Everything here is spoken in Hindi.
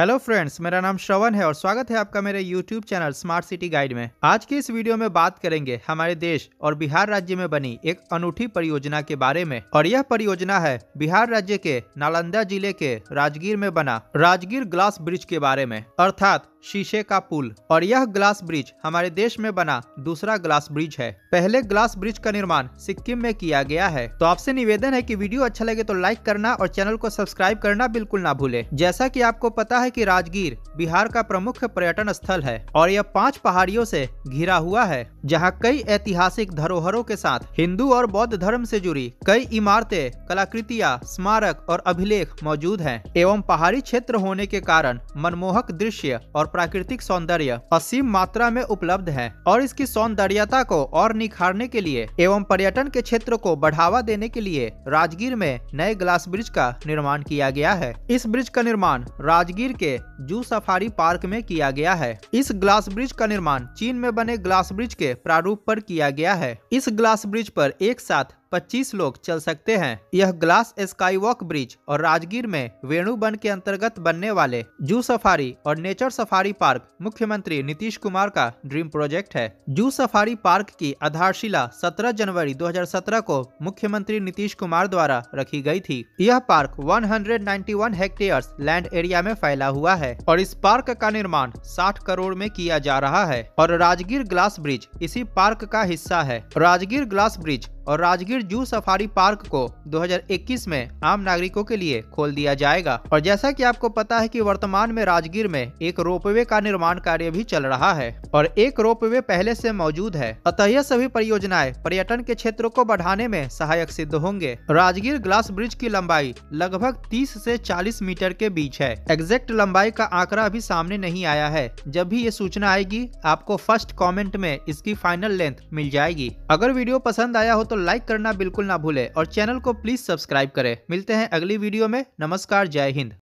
हेलो फ्रेंड्स मेरा नाम श्रवण है और स्वागत है आपका मेरे YouTube channel smart city guide में आज के इस वीडियो में बात करेंगे हमारे देश और बिहार राज्य में बनी एक अनूठी परियोजना के बारे में और यह परियोजना है बिहार राज्य के नालंदा जिले के राजगीर में बना राजगीर ग्लास ब्रिज के बारे में अर्थात शीशे का पुल और यह ग्लास ब्रिज हमारे देश में बना दूसरा ग्लास ब्रिज है पहले ग्लास ब्रिज का निर्माण सिक्किम में किया गया है तो आपसे निवेदन है कि वीडियो अच्छा लगे तो लाइक करना और चैनल को सब्सक्राइब करना बिल्कुल ना भूले जैसा कि आपको पता है कि राजगीर बिहार का प्रमुख पर्यटन स्थल है और यह पाँच पहाड़ियों से घिरा हुआ है जहाँ कई ऐतिहासिक धरोहरों के साथ हिंदू और बौद्ध धर्म ऐसी जुड़ी कई इमारतें कलाकृतियाँ स्मारक और अभिलेख मौजूद है एवं पहाड़ी क्षेत्र होने के कारण मनमोहक दृश्य और प्राकृतिक सौंदर्य असीम मात्रा में उपलब्ध है और इसकी सौंदर्यता को और निखारने के लिए एवं पर्यटन के क्षेत्र को बढ़ावा देने के लिए राजगीर में नए ग्लास ब्रिज का निर्माण किया गया है इस ब्रिज का निर्माण राजगीर के जू सफारी पार्क में किया गया है इस ग्लास ब्रिज का निर्माण चीन में बने ग्लास ब्रिज के प्रारूप पर किया गया है इस ग्लास ब्रिज पर एक साथ 25 लोग चल सकते हैं यह ग्लास स्काई वॉक ब्रिज और राजगीर में वेणु वन के अंतर्गत बनने वाले जू सफारी और नेचर सफारी पार्क मुख्यमंत्री नीतीश कुमार का ड्रीम प्रोजेक्ट है जू सफारी पार्क की आधारशिला 17 जनवरी 2017 को मुख्यमंत्री नीतीश कुमार द्वारा रखी गई थी यह पार्क 191 हेक्टेयर्स लैंड एरिया में फैला हुआ है और इस पार्क का निर्माण 60 करोड़ में किया जा रहा है और राजगीर ग्लास ब्रिज इसी पार्क का हिस्सा है राजगीर ग्लास ब्रिज और राजगीर जू सफारी पार्क को 2021 में आम नागरिकों के लिए खोल दिया जाएगा और जैसा कि आपको पता है कि वर्तमान में राजगीर में एक रोपवे का निर्माण कार्य भी चल रहा है और एक रोपवे पहले से मौजूद है अतः यह सभी परियोजनाएं पर्यटन के क्षेत्र को बढ़ाने में सहायक सिद्ध होंगे राजगीर ग्लास ब्रिज की लंबाई लगभग तीस ऐसी चालीस मीटर के बीच है एग्जैक्ट लंबाई का आंकड़ा अभी सामने नहीं आया है जब भी ये सूचना आएगी आपको फर्स्ट कॉमेंट में इसकी फाइनल लेंथ मिल जाएगी अगर वीडियो पसंद आया हो तो लाइक करना बिल्कुल ना भूले और चैनल को प्लीज सब्सक्राइब करें मिलते हैं अगली वीडियो में नमस्कार जय हिंद